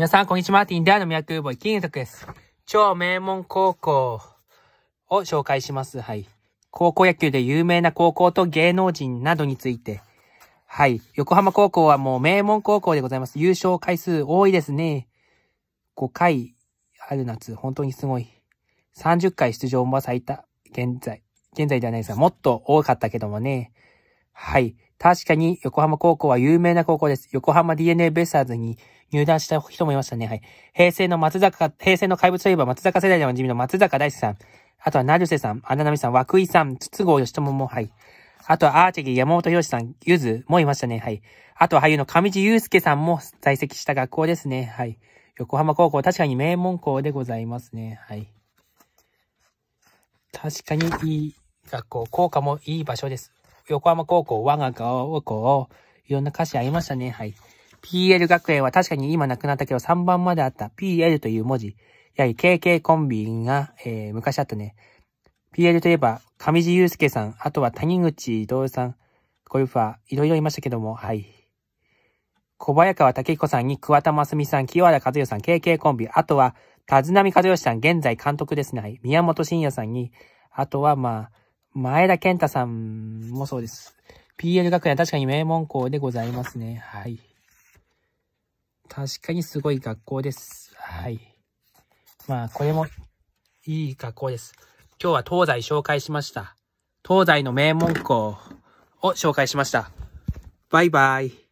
皆さん、こんにちは。マーティンであのミラクルボーイ、金属です。超名門高校を紹介します。はい。高校野球で有名な高校と芸能人などについて。はい。横浜高校はもう名門高校でございます。優勝回数多いですね。5回、春夏、本当にすごい。30回出場は最多。現在。現在ではないですが、もっと多かったけどもね。はい。確かに横浜高校は有名な高校です。横浜 DNA ベイスターズに入団した人もいましたね。はい。平成の松坂、平成の怪物といえば松坂世代でおなじみの松坂大輔さん。あとは成瀬さん、穴波さん、涌井さん、筒香義友も、はい。あとはアーチェリー、山本洋さん、ゆずもいましたね。はい。あとは俳優の上地雄介さんも在籍した学校ですね。はい。横浜高校、確かに名門校でございますね。はい。確かにいい学校、校歌もいい場所です。横浜高校、我が高校、いろんな歌詞ありましたね。はい。PL 学園は確かに今なくなったけど3番まであった PL という文字。やはり KK コンビが、えー、昔あったね。PL といえば、上地雄介さん、あとは谷口伊藤さん、ゴルファー、いろいろいましたけども、はい。小早川武彦さんに桑田真澄さん、清原和代さん、KK コンビ、あとは、田津波和義さん、現在監督ですね、はい。宮本慎也さんに、あとは、まあ、前田健太さんもそうです。PL 学園は確かに名門校でございますね。はい。確かにすごい学校です。はい。まあ、これもいい学校です。今日は東大紹介しました。東西の名門校を紹介しました。バイバイ。